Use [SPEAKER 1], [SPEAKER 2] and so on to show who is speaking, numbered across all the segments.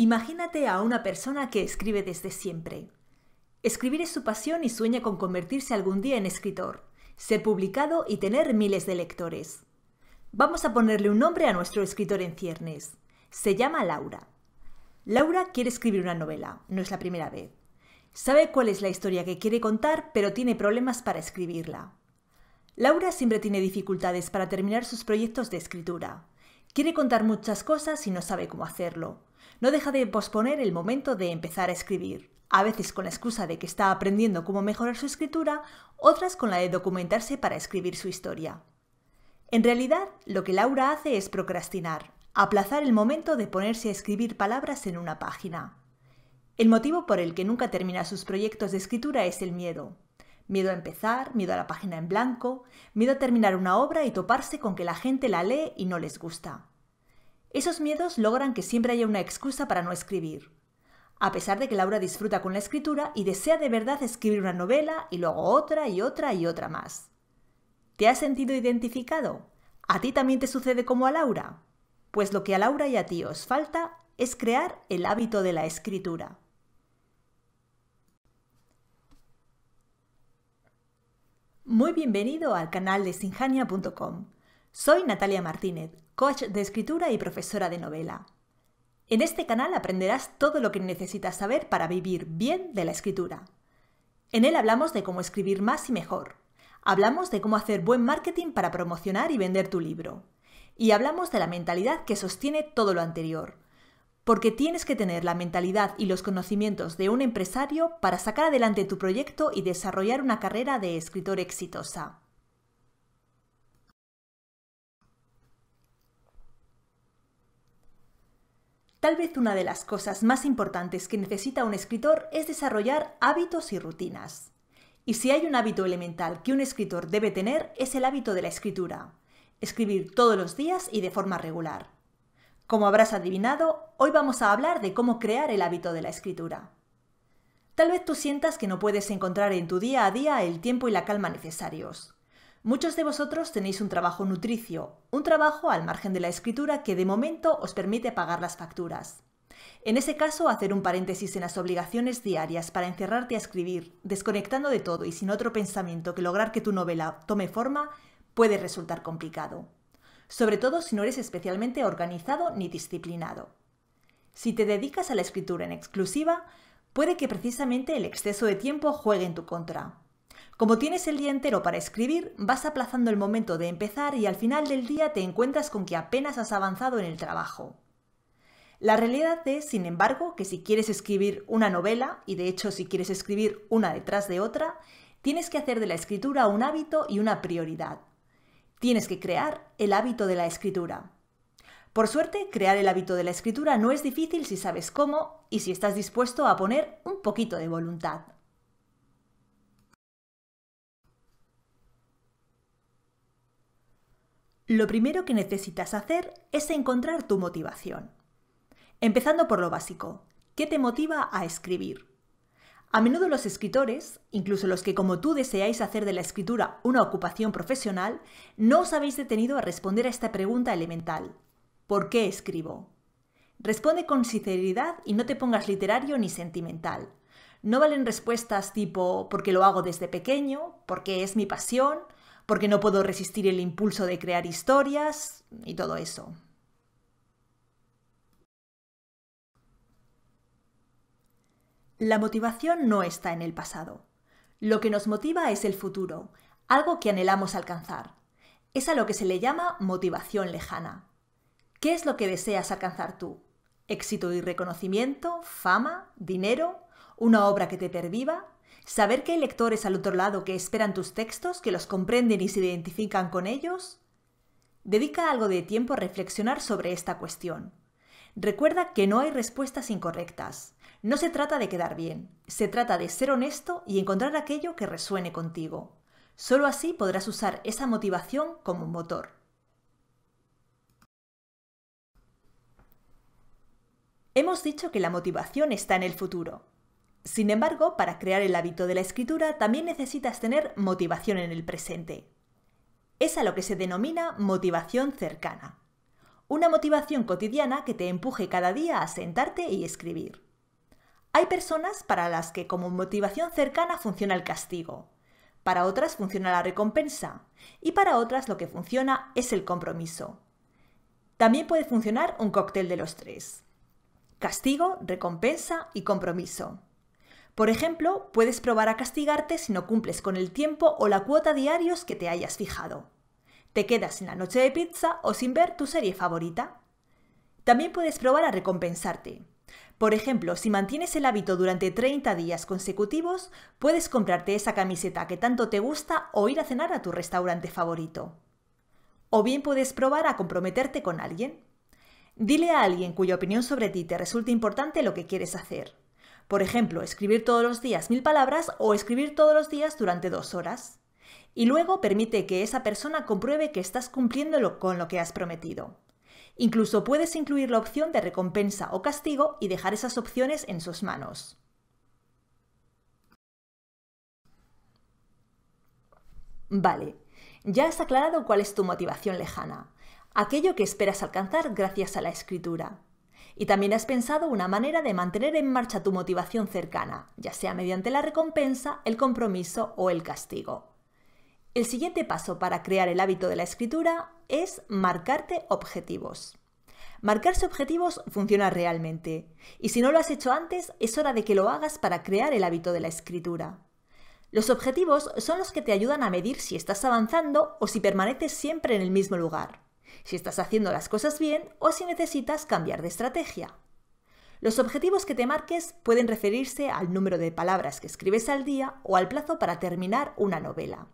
[SPEAKER 1] Imagínate a una persona que escribe desde siempre. Escribir es su pasión y sueña con convertirse algún día en escritor, ser publicado y tener miles de lectores. Vamos a ponerle un nombre a nuestro escritor en ciernes. Se llama Laura. Laura quiere escribir una novela, no es la primera vez. Sabe cuál es la historia que quiere contar, pero tiene problemas para escribirla. Laura siempre tiene dificultades para terminar sus proyectos de escritura. Quiere contar muchas cosas y no sabe cómo hacerlo. No deja de posponer el momento de empezar a escribir, a veces con la excusa de que está aprendiendo cómo mejorar su escritura, otras con la de documentarse para escribir su historia. En realidad, lo que Laura hace es procrastinar, aplazar el momento de ponerse a escribir palabras en una página. El motivo por el que nunca termina sus proyectos de escritura es el miedo. Miedo a empezar, miedo a la página en blanco, miedo a terminar una obra y toparse con que la gente la lee y no les gusta. Esos miedos logran que siempre haya una excusa para no escribir. A pesar de que Laura disfruta con la escritura y desea de verdad escribir una novela y luego otra y otra y otra más. ¿Te has sentido identificado? ¿A ti también te sucede como a Laura? Pues lo que a Laura y a ti os falta es crear el hábito de la escritura. Muy bienvenido al canal de sinjania.com. Soy Natalia Martínez, coach de escritura y profesora de novela. En este canal aprenderás todo lo que necesitas saber para vivir bien de la escritura. En él hablamos de cómo escribir más y mejor. Hablamos de cómo hacer buen marketing para promocionar y vender tu libro. Y hablamos de la mentalidad que sostiene todo lo anterior. Porque tienes que tener la mentalidad y los conocimientos de un empresario para sacar adelante tu proyecto y desarrollar una carrera de escritor exitosa. Tal vez una de las cosas más importantes que necesita un escritor es desarrollar hábitos y rutinas. Y si hay un hábito elemental que un escritor debe tener es el hábito de la escritura, escribir todos los días y de forma regular. Como habrás adivinado, hoy vamos a hablar de cómo crear el hábito de la escritura. Tal vez tú sientas que no puedes encontrar en tu día a día el tiempo y la calma necesarios. Muchos de vosotros tenéis un trabajo nutricio, un trabajo al margen de la escritura que de momento os permite pagar las facturas. En ese caso, hacer un paréntesis en las obligaciones diarias para encerrarte a escribir, desconectando de todo y sin otro pensamiento que lograr que tu novela tome forma, puede resultar complicado. Sobre todo si no eres especialmente organizado ni disciplinado. Si te dedicas a la escritura en exclusiva, puede que precisamente el exceso de tiempo juegue en tu contra. Como tienes el día entero para escribir, vas aplazando el momento de empezar y al final del día te encuentras con que apenas has avanzado en el trabajo. La realidad es, sin embargo, que si quieres escribir una novela, y de hecho si quieres escribir una detrás de otra, tienes que hacer de la escritura un hábito y una prioridad. Tienes que crear el hábito de la escritura. Por suerte, crear el hábito de la escritura no es difícil si sabes cómo y si estás dispuesto a poner un poquito de voluntad. Lo primero que necesitas hacer es encontrar tu motivación. Empezando por lo básico, ¿qué te motiva a escribir? A menudo los escritores, incluso los que como tú deseáis hacer de la escritura una ocupación profesional, no os habéis detenido a responder a esta pregunta elemental. ¿Por qué escribo? Responde con sinceridad y no te pongas literario ni sentimental. No valen respuestas tipo porque lo hago desde pequeño, porque es mi pasión porque no puedo resistir el impulso de crear historias y todo eso. La motivación no está en el pasado. Lo que nos motiva es el futuro, algo que anhelamos alcanzar. Es a lo que se le llama motivación lejana. ¿Qué es lo que deseas alcanzar tú? ¿Éxito y reconocimiento? ¿Fama? ¿Dinero? ¿Una obra que te perviva? Saber que hay lectores al otro lado que esperan tus textos, que los comprenden y se identifican con ellos. Dedica algo de tiempo a reflexionar sobre esta cuestión. Recuerda que no hay respuestas incorrectas. No se trata de quedar bien, se trata de ser honesto y encontrar aquello que resuene contigo. Solo así podrás usar esa motivación como un motor. Hemos dicho que la motivación está en el futuro. Sin embargo, para crear el hábito de la escritura también necesitas tener motivación en el presente. Es a lo que se denomina motivación cercana. Una motivación cotidiana que te empuje cada día a sentarte y escribir. Hay personas para las que como motivación cercana funciona el castigo, para otras funciona la recompensa y para otras lo que funciona es el compromiso. También puede funcionar un cóctel de los tres. Castigo, recompensa y compromiso. Por ejemplo, puedes probar a castigarte si no cumples con el tiempo o la cuota diarios que te hayas fijado. Te quedas sin la noche de pizza o sin ver tu serie favorita. También puedes probar a recompensarte. Por ejemplo, si mantienes el hábito durante 30 días consecutivos, puedes comprarte esa camiseta que tanto te gusta o ir a cenar a tu restaurante favorito. O bien puedes probar a comprometerte con alguien. Dile a alguien cuya opinión sobre ti te resulta importante lo que quieres hacer. Por ejemplo, escribir todos los días mil palabras o escribir todos los días durante dos horas. Y luego permite que esa persona compruebe que estás cumpliéndolo con lo que has prometido. Incluso puedes incluir la opción de recompensa o castigo y dejar esas opciones en sus manos. Vale, ya has aclarado cuál es tu motivación lejana, aquello que esperas alcanzar gracias a la escritura. Y también has pensado una manera de mantener en marcha tu motivación cercana, ya sea mediante la recompensa, el compromiso o el castigo. El siguiente paso para crear el hábito de la escritura es marcarte objetivos. Marcarse objetivos funciona realmente, y si no lo has hecho antes, es hora de que lo hagas para crear el hábito de la escritura. Los objetivos son los que te ayudan a medir si estás avanzando o si permaneces siempre en el mismo lugar si estás haciendo las cosas bien o si necesitas cambiar de estrategia. Los objetivos que te marques pueden referirse al número de palabras que escribes al día o al plazo para terminar una novela.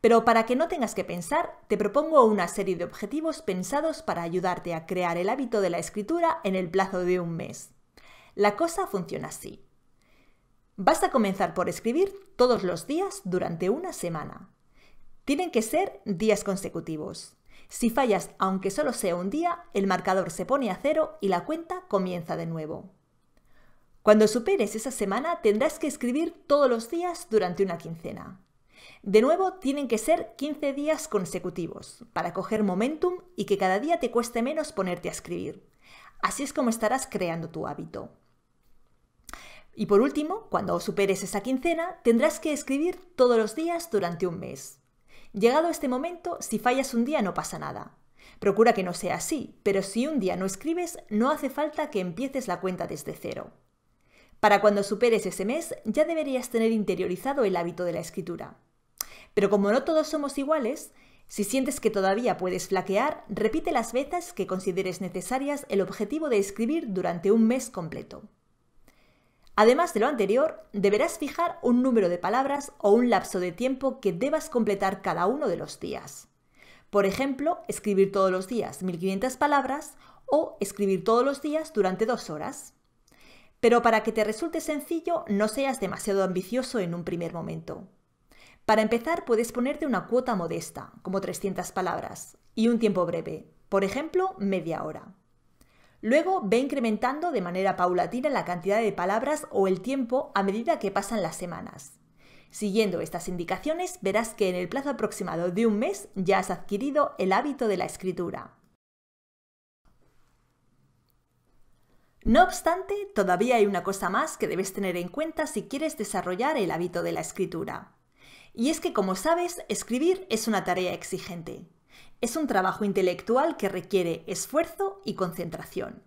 [SPEAKER 1] Pero para que no tengas que pensar, te propongo una serie de objetivos pensados para ayudarte a crear el hábito de la escritura en el plazo de un mes. La cosa funciona así. Vas a comenzar por escribir todos los días durante una semana. Tienen que ser días consecutivos. Si fallas aunque solo sea un día, el marcador se pone a cero y la cuenta comienza de nuevo. Cuando superes esa semana tendrás que escribir todos los días durante una quincena. De nuevo, tienen que ser 15 días consecutivos para coger momentum y que cada día te cueste menos ponerte a escribir. Así es como estarás creando tu hábito. Y por último, cuando superes esa quincena, tendrás que escribir todos los días durante un mes. Llegado este momento, si fallas un día no pasa nada. Procura que no sea así, pero si un día no escribes, no hace falta que empieces la cuenta desde cero. Para cuando superes ese mes, ya deberías tener interiorizado el hábito de la escritura. Pero como no todos somos iguales, si sientes que todavía puedes flaquear, repite las veces que consideres necesarias el objetivo de escribir durante un mes completo. Además de lo anterior, deberás fijar un número de palabras o un lapso de tiempo que debas completar cada uno de los días. Por ejemplo, escribir todos los días 1500 palabras o escribir todos los días durante dos horas. Pero para que te resulte sencillo, no seas demasiado ambicioso en un primer momento. Para empezar, puedes ponerte una cuota modesta, como 300 palabras, y un tiempo breve, por ejemplo, media hora. Luego ve incrementando de manera paulatina la cantidad de palabras o el tiempo a medida que pasan las semanas. Siguiendo estas indicaciones, verás que en el plazo aproximado de un mes ya has adquirido el hábito de la escritura. No obstante, todavía hay una cosa más que debes tener en cuenta si quieres desarrollar el hábito de la escritura. Y es que, como sabes, escribir es una tarea exigente es un trabajo intelectual que requiere esfuerzo y concentración.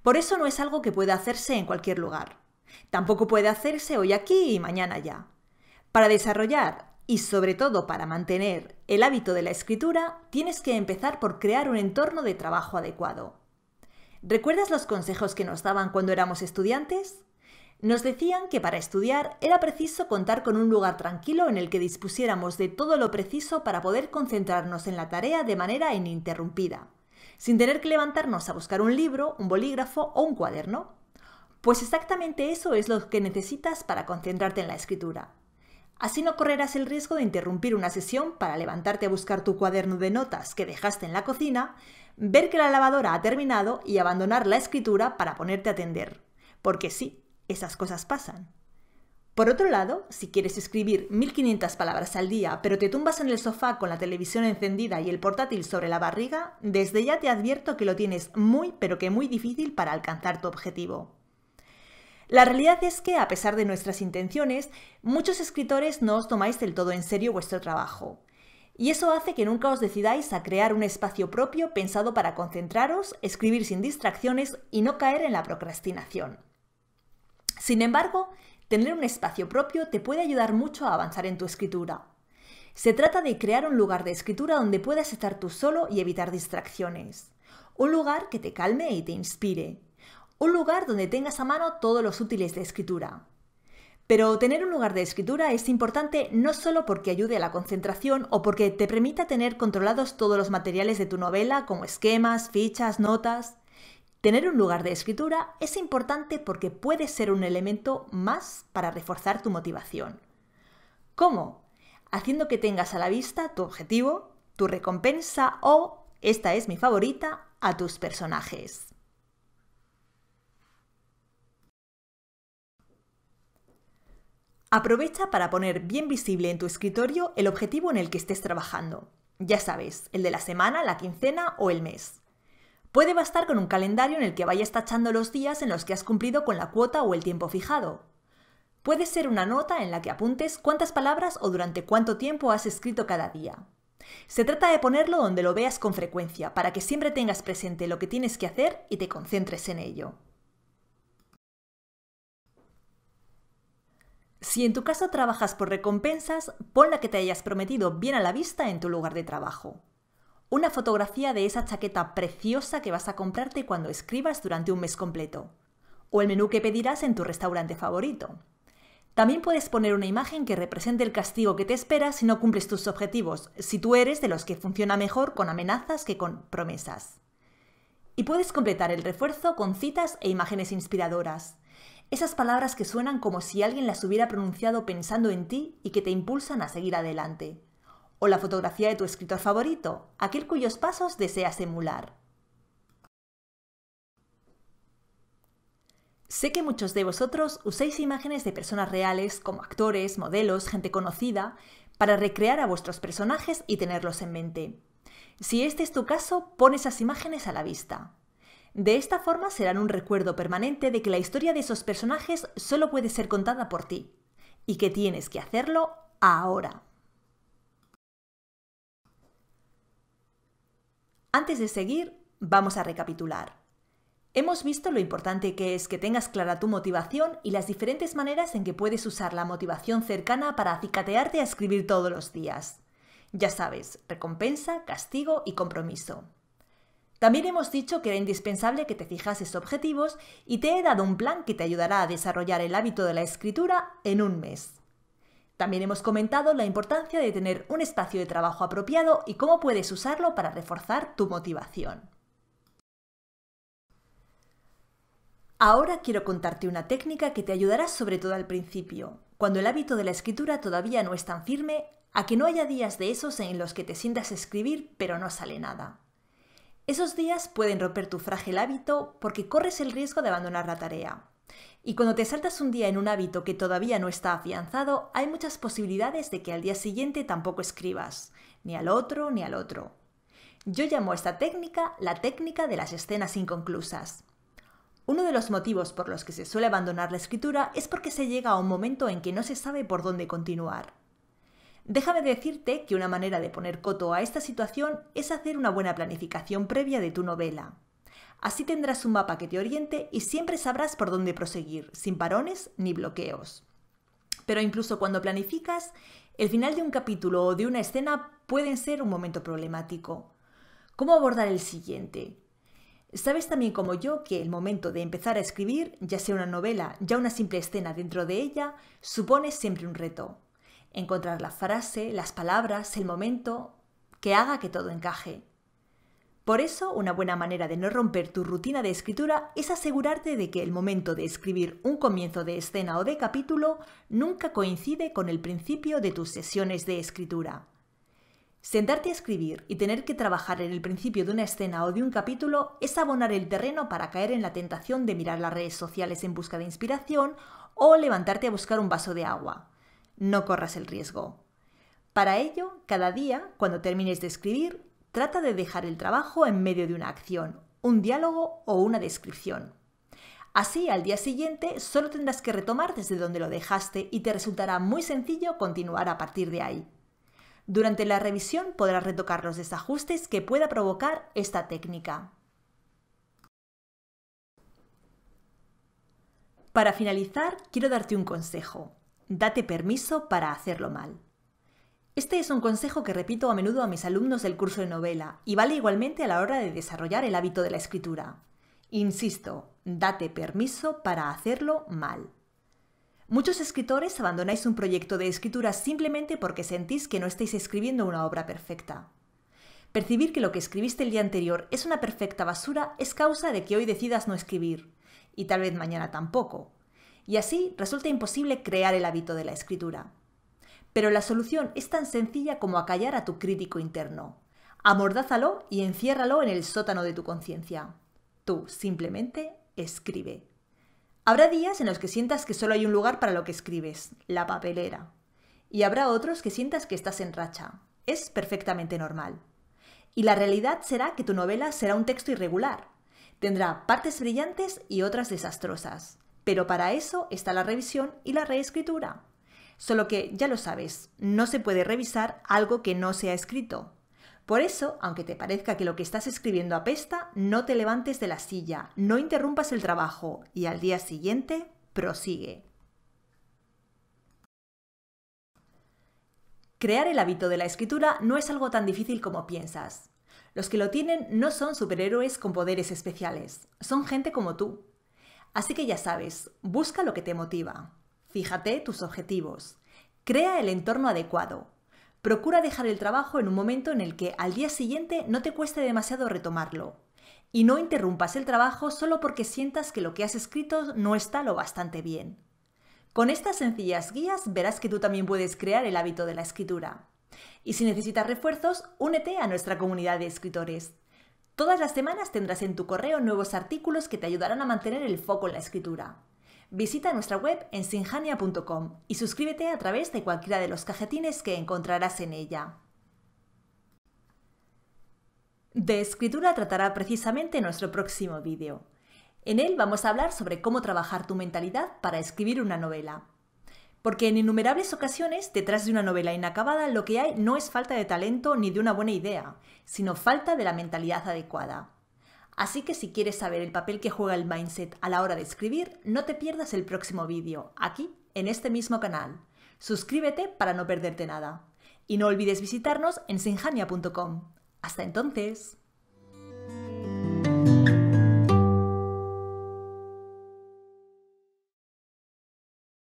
[SPEAKER 1] Por eso no es algo que pueda hacerse en cualquier lugar. Tampoco puede hacerse hoy aquí y mañana ya. Para desarrollar y sobre todo para mantener el hábito de la escritura, tienes que empezar por crear un entorno de trabajo adecuado. ¿Recuerdas los consejos que nos daban cuando éramos estudiantes? Nos decían que para estudiar era preciso contar con un lugar tranquilo en el que dispusiéramos de todo lo preciso para poder concentrarnos en la tarea de manera ininterrumpida, sin tener que levantarnos a buscar un libro, un bolígrafo o un cuaderno. Pues exactamente eso es lo que necesitas para concentrarte en la escritura. Así no correrás el riesgo de interrumpir una sesión para levantarte a buscar tu cuaderno de notas que dejaste en la cocina, ver que la lavadora ha terminado y abandonar la escritura para ponerte a atender. Porque sí, esas cosas pasan. Por otro lado, si quieres escribir 1500 palabras al día, pero te tumbas en el sofá con la televisión encendida y el portátil sobre la barriga, desde ya te advierto que lo tienes muy, pero que muy difícil para alcanzar tu objetivo. La realidad es que, a pesar de nuestras intenciones, muchos escritores no os tomáis del todo en serio vuestro trabajo. Y eso hace que nunca os decidáis a crear un espacio propio pensado para concentraros, escribir sin distracciones y no caer en la procrastinación. Sin embargo, tener un espacio propio te puede ayudar mucho a avanzar en tu escritura. Se trata de crear un lugar de escritura donde puedas estar tú solo y evitar distracciones. Un lugar que te calme y te inspire. Un lugar donde tengas a mano todos los útiles de escritura. Pero tener un lugar de escritura es importante no solo porque ayude a la concentración o porque te permita tener controlados todos los materiales de tu novela como esquemas, fichas, notas, Tener un lugar de escritura es importante porque puede ser un elemento más para reforzar tu motivación. ¿Cómo? Haciendo que tengas a la vista tu objetivo, tu recompensa o, esta es mi favorita, a tus personajes. Aprovecha para poner bien visible en tu escritorio el objetivo en el que estés trabajando. Ya sabes, el de la semana, la quincena o el mes. Puede bastar con un calendario en el que vayas tachando los días en los que has cumplido con la cuota o el tiempo fijado. Puede ser una nota en la que apuntes cuántas palabras o durante cuánto tiempo has escrito cada día. Se trata de ponerlo donde lo veas con frecuencia, para que siempre tengas presente lo que tienes que hacer y te concentres en ello. Si en tu caso trabajas por recompensas, pon la que te hayas prometido bien a la vista en tu lugar de trabajo una fotografía de esa chaqueta preciosa que vas a comprarte cuando escribas durante un mes completo, o el menú que pedirás en tu restaurante favorito. También puedes poner una imagen que represente el castigo que te espera si no cumples tus objetivos, si tú eres de los que funciona mejor con amenazas que con promesas. Y puedes completar el refuerzo con citas e imágenes inspiradoras. Esas palabras que suenan como si alguien las hubiera pronunciado pensando en ti y que te impulsan a seguir adelante o la fotografía de tu escritor favorito, aquel cuyos pasos deseas emular. Sé que muchos de vosotros usáis imágenes de personas reales como actores, modelos, gente conocida, para recrear a vuestros personajes y tenerlos en mente. Si este es tu caso, pon esas imágenes a la vista. De esta forma serán un recuerdo permanente de que la historia de esos personajes solo puede ser contada por ti y que tienes que hacerlo ahora. Antes de seguir, vamos a recapitular. Hemos visto lo importante que es que tengas clara tu motivación y las diferentes maneras en que puedes usar la motivación cercana para acicatearte a escribir todos los días. Ya sabes, recompensa, castigo y compromiso. También hemos dicho que era indispensable que te fijases objetivos y te he dado un plan que te ayudará a desarrollar el hábito de la escritura en un mes. También hemos comentado la importancia de tener un espacio de trabajo apropiado y cómo puedes usarlo para reforzar tu motivación. Ahora quiero contarte una técnica que te ayudará sobre todo al principio, cuando el hábito de la escritura todavía no es tan firme, a que no haya días de esos en los que te sientas a escribir pero no sale nada. Esos días pueden romper tu frágil hábito porque corres el riesgo de abandonar la tarea. Y cuando te saltas un día en un hábito que todavía no está afianzado, hay muchas posibilidades de que al día siguiente tampoco escribas, ni al otro ni al otro. Yo llamo a esta técnica la técnica de las escenas inconclusas. Uno de los motivos por los que se suele abandonar la escritura es porque se llega a un momento en que no se sabe por dónde continuar. Déjame decirte que una manera de poner coto a esta situación es hacer una buena planificación previa de tu novela. Así tendrás un mapa que te oriente y siempre sabrás por dónde proseguir, sin parones ni bloqueos. Pero incluso cuando planificas, el final de un capítulo o de una escena pueden ser un momento problemático. ¿Cómo abordar el siguiente? Sabes también como yo que el momento de empezar a escribir, ya sea una novela, ya una simple escena dentro de ella, supone siempre un reto. Encontrar la frase, las palabras, el momento que haga que todo encaje. Por eso, una buena manera de no romper tu rutina de escritura es asegurarte de que el momento de escribir un comienzo de escena o de capítulo nunca coincide con el principio de tus sesiones de escritura. Sentarte a escribir y tener que trabajar en el principio de una escena o de un capítulo es abonar el terreno para caer en la tentación de mirar las redes sociales en busca de inspiración o levantarte a buscar un vaso de agua. No corras el riesgo. Para ello, cada día, cuando termines de escribir, Trata de dejar el trabajo en medio de una acción, un diálogo o una descripción. Así, al día siguiente solo tendrás que retomar desde donde lo dejaste y te resultará muy sencillo continuar a partir de ahí. Durante la revisión podrás retocar los desajustes que pueda provocar esta técnica. Para finalizar, quiero darte un consejo. Date permiso para hacerlo mal. Este es un consejo que repito a menudo a mis alumnos del curso de novela y vale igualmente a la hora de desarrollar el hábito de la escritura. Insisto, date permiso para hacerlo mal. Muchos escritores abandonáis un proyecto de escritura simplemente porque sentís que no estáis escribiendo una obra perfecta. Percibir que lo que escribiste el día anterior es una perfecta basura es causa de que hoy decidas no escribir, y tal vez mañana tampoco. Y así resulta imposible crear el hábito de la escritura. Pero la solución es tan sencilla como acallar a tu crítico interno. Amordázalo y enciérralo en el sótano de tu conciencia. Tú simplemente escribe. Habrá días en los que sientas que solo hay un lugar para lo que escribes, la papelera. Y habrá otros que sientas que estás en racha. Es perfectamente normal. Y la realidad será que tu novela será un texto irregular. Tendrá partes brillantes y otras desastrosas. Pero para eso está la revisión y la reescritura. Solo que, ya lo sabes, no se puede revisar algo que no se ha escrito. Por eso, aunque te parezca que lo que estás escribiendo apesta, no te levantes de la silla, no interrumpas el trabajo y al día siguiente prosigue. Crear el hábito de la escritura no es algo tan difícil como piensas. Los que lo tienen no son superhéroes con poderes especiales, son gente como tú. Así que ya sabes, busca lo que te motiva. Fíjate tus objetivos. Crea el entorno adecuado. Procura dejar el trabajo en un momento en el que al día siguiente no te cueste demasiado retomarlo. Y no interrumpas el trabajo solo porque sientas que lo que has escrito no está lo bastante bien. Con estas sencillas guías verás que tú también puedes crear el hábito de la escritura. Y si necesitas refuerzos, únete a nuestra comunidad de escritores. Todas las semanas tendrás en tu correo nuevos artículos que te ayudarán a mantener el foco en la escritura. Visita nuestra web en sinjania.com y suscríbete a través de cualquiera de los cajetines que encontrarás en ella. De escritura tratará precisamente nuestro próximo vídeo. En él vamos a hablar sobre cómo trabajar tu mentalidad para escribir una novela. Porque en innumerables ocasiones, detrás de una novela inacabada, lo que hay no es falta de talento ni de una buena idea, sino falta de la mentalidad adecuada. Así que si quieres saber el papel que juega el mindset a la hora de escribir, no te pierdas el próximo vídeo, aquí, en este mismo canal. Suscríbete para no perderte nada. Y no olvides visitarnos en sinjania.com. Hasta entonces.